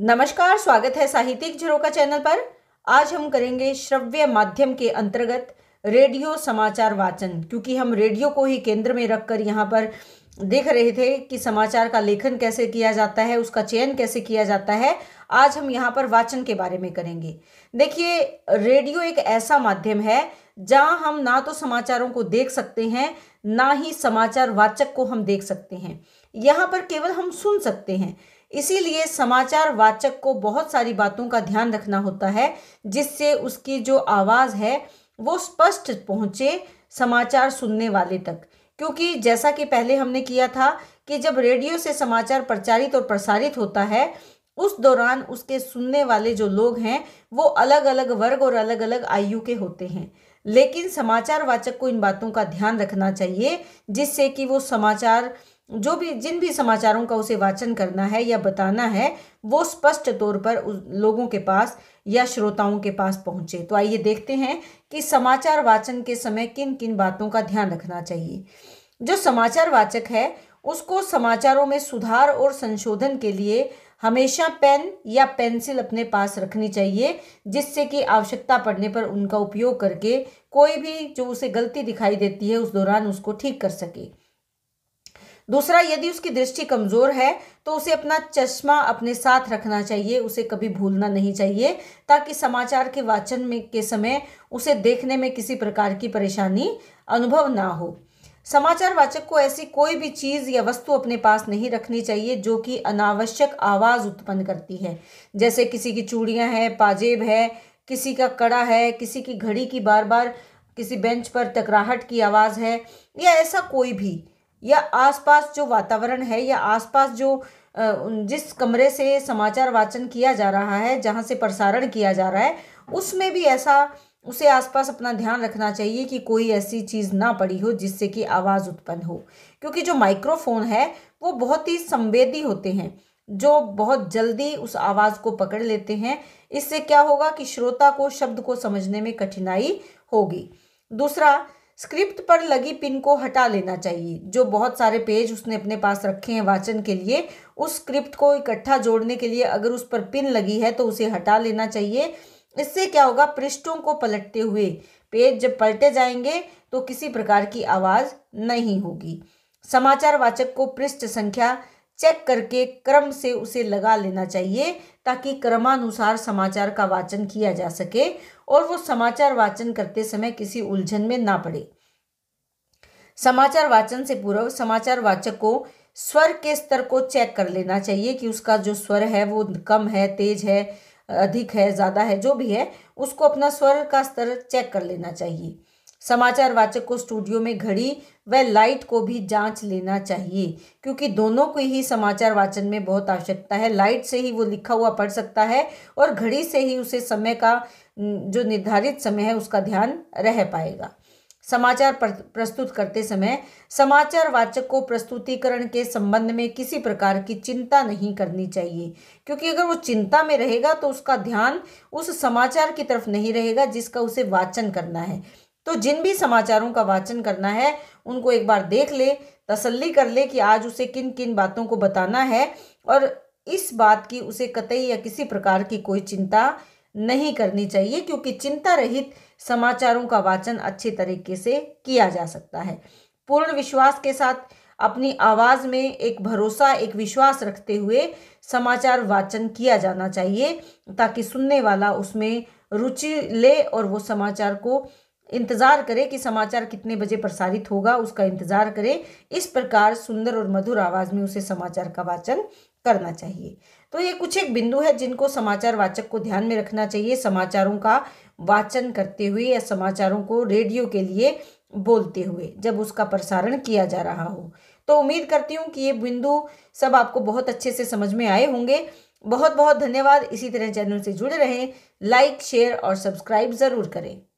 नमस्कार स्वागत है साहित्यिक झरोका चैनल पर आज हम करेंगे श्रव्य माध्यम के अंतर्गत रेडियो समाचार वाचन क्योंकि हम रेडियो को ही केंद्र में रखकर यहाँ पर देख रहे थे कि समाचार का लेखन कैसे किया जाता है उसका चयन कैसे किया जाता है आज हम यहाँ पर वाचन के बारे में करेंगे देखिए रेडियो एक ऐसा माध्यम है जहाँ हम ना तो समाचारों को देख सकते हैं ना ही समाचार वाचक को हम देख सकते हैं यहाँ पर केवल हम सुन सकते हैं इसीलिए समाचार वाचक को बहुत सारी बातों का ध्यान रखना होता है जिससे उसकी जो आवाज़ है वो स्पष्ट पहुँचे समाचार सुनने वाले तक क्योंकि जैसा कि पहले हमने किया था कि जब रेडियो से समाचार प्रचारित और प्रसारित होता है उस दौरान उसके सुनने वाले जो लोग हैं वो अलग अलग वर्ग और अलग अलग आयु के होते हैं लेकिन समाचार वाचक को इन बातों का ध्यान रखना चाहिए जिससे कि वो समाचार जो भी जिन भी समाचारों का उसे वाचन करना है या बताना है वो स्पष्ट तौर पर लोगों के पास या श्रोताओं के पास पहुंचे तो आइए देखते हैं कि समाचार वाचन के समय किन किन बातों का ध्यान रखना चाहिए जो समाचार वाचक है उसको समाचारों में सुधार और संशोधन के लिए हमेशा पेन या पेंसिल अपने पास रखनी चाहिए जिससे कि आवश्यकता पड़ने पर उनका उपयोग करके कोई भी जो उसे गलती दिखाई देती है उस दौरान उसको ठीक कर सके दूसरा यदि उसकी दृष्टि कमज़ोर है तो उसे अपना चश्मा अपने साथ रखना चाहिए उसे कभी भूलना नहीं चाहिए ताकि समाचार के वाचन में के समय उसे देखने में किसी प्रकार की परेशानी अनुभव ना हो समाचार वाचक को ऐसी कोई भी चीज़ या वस्तु अपने पास नहीं रखनी चाहिए जो कि अनावश्यक आवाज़ उत्पन्न करती है जैसे किसी की चूड़ियाँ हैं पाजेब है किसी का कड़ा है किसी की घड़ी की बार बार किसी बेंच पर टकराहट की आवाज़ है या ऐसा कोई भी या आसपास जो वातावरण है या आसपास जो जिस कमरे से समाचार वाचन किया जा रहा है जहाँ से प्रसारण किया जा रहा है उसमें भी ऐसा उसे आसपास अपना ध्यान रखना चाहिए कि कोई ऐसी चीज़ ना पड़ी हो जिससे कि आवाज़ उत्पन्न हो क्योंकि जो माइक्रोफोन है वो बहुत ही संवेदी होते हैं जो बहुत जल्दी उस आवाज़ को पकड़ लेते हैं इससे क्या होगा कि श्रोता को शब्द को समझने में कठिनाई होगी दूसरा स्क्रिप्ट पर लगी पिन को हटा लेना चाहिए जो बहुत सारे पेज उसने अपने पास रखे हैं वाचन के लिए उस स्क्रिप्ट को इकट्ठा जोड़ने के लिए अगर उस पर पिन लगी है तो उसे हटा लेना चाहिए इससे क्या होगा पृष्ठों को पलटते हुए पेज जब पलटे जाएंगे तो किसी प्रकार की आवाज़ नहीं होगी समाचार वाचक को पृष्ठ संख्या चेक करके क्रम से उसे लगा लेना चाहिए ताकि क्रमानुसार समाचार का वाचन किया जा सके और वो समाचार वाचन करते समय किसी उलझन में ना पड़े समाचार वाचन से पूर्व समाचार वाचक को स्वर के स्तर को चेक कर लेना चाहिए कि उसका जो स्वर है वो कम है तेज है अधिक है ज़्यादा है जो भी है उसको अपना स्वर का स्तर चेक कर लेना चाहिए समाचार वाचक को स्टूडियो में घड़ी व लाइट को भी जांच लेना चाहिए क्योंकि दोनों को ही समाचार वाचन में बहुत आवश्यकता है लाइट से ही वो लिखा हुआ पढ़ सकता है और घड़ी से ही उसे समय का जो निर्धारित समय है उसका ध्यान रह पाएगा समाचार प्रस्तुत करते समय समाचार वाचक को प्रस्तुतिकरण के संबंध में किसी प्रकार की चिंता नहीं करनी चाहिए क्योंकि अगर वो चिंता में रहेगा तो उसका ध्यान उस समाचार की तरफ नहीं रहेगा जिसका उसे वाचन करना है तो जिन भी समाचारों का वाचन करना है उनको एक बार देख ले तसल्ली कर ले कि आज उसे किन किन बातों को बताना है और इस बात की उसे कतई या किसी प्रकार की कोई चिंता नहीं करनी चाहिए क्योंकि चिंता रहित समाचारों का वाचन अच्छे तरीके से किया जा सकता है पूर्ण विश्वास के साथ अपनी आवाज़ में एक भरोसा एक विश्वास रखते हुए समाचार वाचन किया जाना चाहिए ताकि सुनने वाला उसमें रुचि ले और वो समाचार को इंतज़ार करें कि समाचार कितने बजे प्रसारित होगा उसका इंतज़ार करें इस प्रकार सुंदर और मधुर आवाज़ में उसे समाचार का वाचन करना चाहिए तो ये कुछ एक बिंदु है जिनको समाचार वाचक को ध्यान में रखना चाहिए समाचारों का वाचन करते हुए या समाचारों को रेडियो के लिए बोलते हुए जब उसका प्रसारण किया जा रहा हो तो उम्मीद करती हूँ कि ये बिंदु सब आपको बहुत अच्छे से समझ में आए होंगे बहुत बहुत धन्यवाद इसी तरह चैनल से जुड़े रहें लाइक शेयर और सब्सक्राइब ज़रूर करें